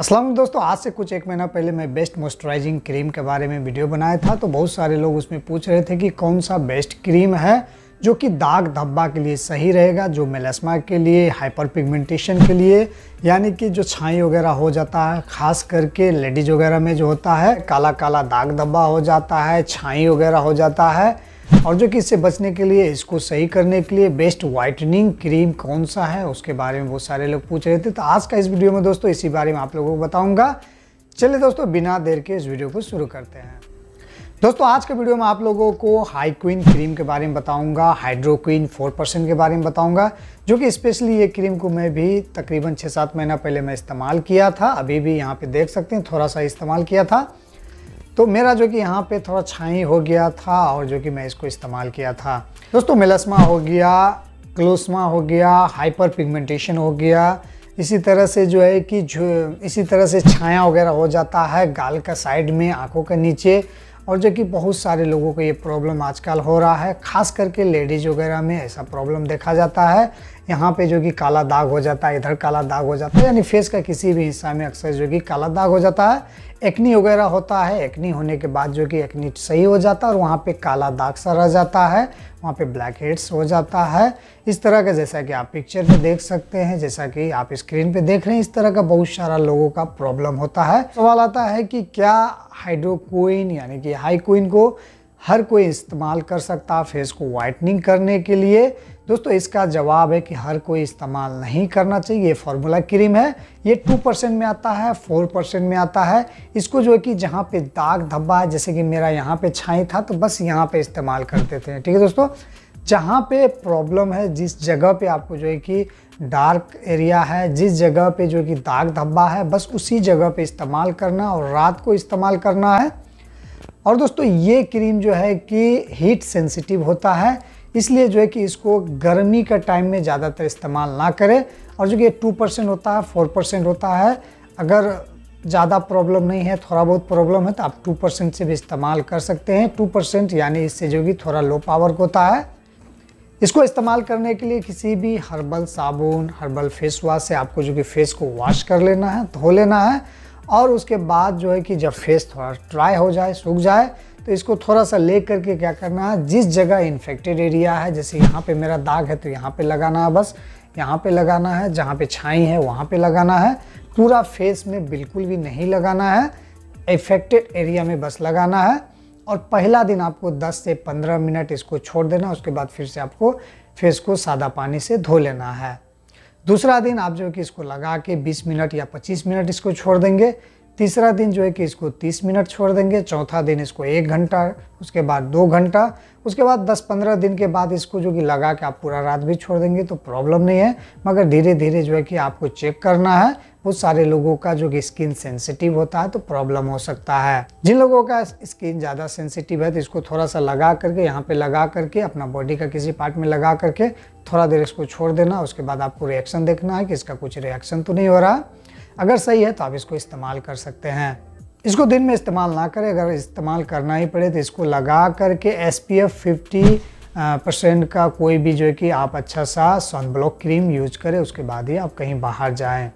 असलम दोस्तों आज से कुछ एक महीना पहले मैं बेस्ट मॉइस्चराइजिंग क्रीम के बारे में वीडियो बनाया था तो बहुत सारे लोग उसमें पूछ रहे थे कि कौन सा बेस्ट क्रीम है जो कि दाग धब्बा के लिए सही रहेगा जो मेलास्मा के लिए हाइपर पिगमेंटेशन के लिए यानी कि जो छाई वगैरह हो जाता है खास करके लेडीज वगैरह में जो होता है काला काला दाग धब्बा हो जाता है छाई वगैरह हो जाता है और जो कि इससे बचने के लिए इसको सही करने के लिए बेस्ट वाइटनिंग क्रीम कौन सा है उसके बारे में बहुत सारे लोग पूछ रहे थे तो आज का इस वीडियो में दोस्तों इसी बारे में आप लोगों को बताऊंगा चलिए दोस्तों बिना देर के इस वीडियो को शुरू करते हैं दोस्तों आज के वीडियो में आप लोगों को हाई क्वीन क्रीम के बारे में बताऊंगा हाइड्रोक्वीन फोर परसेंट के बारे में बताऊंगा जो कि स्पेशली ये क्रीम को मैं भी तकरीबन छः सात महीना पहले मैं इस्तेमाल किया था अभी भी यहाँ पे देख सकते हैं थोड़ा सा इस्तेमाल किया था तो मेरा जो कि यहाँ पे थोड़ा छाई हो गया था और जो कि मैं इसको इस्तेमाल किया था दोस्तों मिलसमा हो गया क्लोसमा हो गया हाइपर पिगमेंटेशन हो गया इसी तरह से जो है कि जो इसी तरह से छाया वगैरह हो जाता है गाल का साइड में आंखों के नीचे और जो कि बहुत सारे लोगों को ये प्रॉब्लम आजकल हो रहा है खास करके लेडीज वगैरह में ऐसा प्रॉब्लम देखा जाता है यहाँ पे जो कि काला दाग हो जाता है इधर काला दाग हो जाता है यानी फेस का किसी भी हिस्सा में अक्सर जो कि काला दाग हो जाता है एक्नी वगैरह होता है एक्नी होने के बाद जो कि एक्नी सही हो जाता है और वहाँ पे काला दाग सा रह जाता है वहाँ पे ब्लैक हेड्स हो जाता है इस तरह का जैसा कि आप पिक्चर में देख सकते हैं जैसा कि आप स्क्रीन पे देख रहे हैं इस तरह का बहुत सारा लोगों का प्रॉब्लम होता है सवाल आता है कि क्या हाइड्रोक्विन यानी कि हाईक्विन को हर कोई इस्तेमाल कर सकता फेस को वाइटनिंग करने के लिए दोस्तों इसका जवाब है कि हर कोई इस्तेमाल नहीं करना चाहिए ये फार्मूला क्रीम है ये टू परसेंट में आता है फोर परसेंट में आता है इसको जो है कि जहाँ पे दाग धब्बा है जैसे कि मेरा यहाँ पे छाई था तो बस यहाँ पे इस्तेमाल करते थे ठीक है दोस्तों जहाँ पे प्रॉब्लम है जिस जगह पे आपको जो है कि डार्क एरिया है जिस जगह पे जो है कि दाग धब्बा है बस उसी जगह पे इस्तेमाल करना और रात को इस्तेमाल करना है और दोस्तों ये क्रीम जो है कि हीट सेंसिटिव होता है इसलिए जो है कि इसको गर्मी का टाइम में ज़्यादातर इस्तेमाल ना करें और जो कि टू परसेंट होता है फोर परसेंट होता है अगर ज़्यादा प्रॉब्लम नहीं है थोड़ा बहुत प्रॉब्लम है तो आप टू परसेंट से भी इस्तेमाल कर सकते हैं टू परसेंट यानी इससे जो कि थोड़ा लो पावर होता है इसको इस्तेमाल करने के लिए किसी भी हर्बल साबुन हर्बल फेस वाश से आपको जो कि फेस को वॉश कर लेना है धो लेना है और उसके बाद जो है कि जब फेस थोड़ा ड्राई हो जाए सूख जाए तो इसको थोड़ा सा ले करके क्या करना है जिस जगह इन्फेक्टेड एरिया है जैसे यहाँ पे मेरा दाग है तो यहाँ पे लगाना है बस यहाँ पे लगाना है जहाँ पे छाई है वहाँ पे लगाना है पूरा फेस में बिल्कुल भी नहीं लगाना है इफेक्टेड एरिया में बस लगाना है और पहला दिन आपको 10 से 15 मिनट इसको छोड़ देना उसके बाद फिर से आपको फेस को सादा पानी से धो लेना है दूसरा दिन आप जो है कि इसको लगा के 20 मिनट या 25 मिनट इसको छोड़ देंगे तीसरा दिन जो है कि इसको 30 मिनट छोड़ देंगे चौथा दिन इसको एक घंटा उसके बाद दो घंटा उसके बाद 10-15 दिन के बाद इसको जो कि लगा के आप पूरा रात भी छोड़ देंगे तो प्रॉब्लम नहीं है मगर धीरे धीरे जो है कि आपको चेक करना है बहुत सारे लोगों का जो कि स्किन सेंसिटिव होता है तो प्रॉब्लम हो सकता है जिन लोगों का स्किन ज़्यादा सेंसिटिव है तो इसको थोड़ा सा लगा करके यहाँ पे लगा करके अपना बॉडी का किसी पार्ट में लगा करके थोड़ा देर इसको छोड़ देना उसके बाद आपको रिएक्शन देखना है कि इसका कुछ रिएक्शन तो नहीं हो रहा अगर सही है तो आप इसको इस्तेमाल कर सकते हैं इसको दिन में इस्तेमाल ना करें अगर इस्तेमाल करना ही पड़े तो इसको लगा करके S P F fifty percent का कोई भी जो है कि आप अच्छा सा सनब्लॉक क्रीम यूज करें उसके बाद ही आप कहीं बाहर जाएं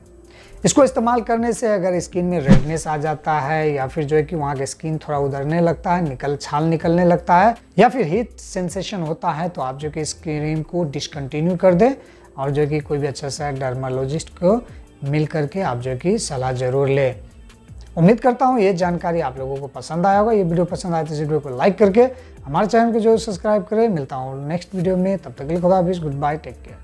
इसको इस्तेमाल करने से अगर स्किन में रेडनेस आ जाता है या फिर जो है कि वहाँ का स्किन थोड़ा उधरने लगता है निकल छाल निकलने लगता है या फिर हीट सेंसेशन होता है तो आप जो कि इस क्रीम को डिसकंटिन्यू कर दें और जो कि कोई भी अच्छा सा डर्मोलॉजिस्ट को मिल करके आप जो कि सलाह ज़रूर लें उम्मीद करता हूँ ये जानकारी आप लोगों को पसंद आया होगा ये वीडियो पसंद आए तो इस वीडियो को लाइक करके हमारे चैनल को जो सब्सक्राइब करें मिलता हूँ नेक्स्ट वीडियो में तब तक के लिए खुदा हाफिज़ गुड बाय टेक केयर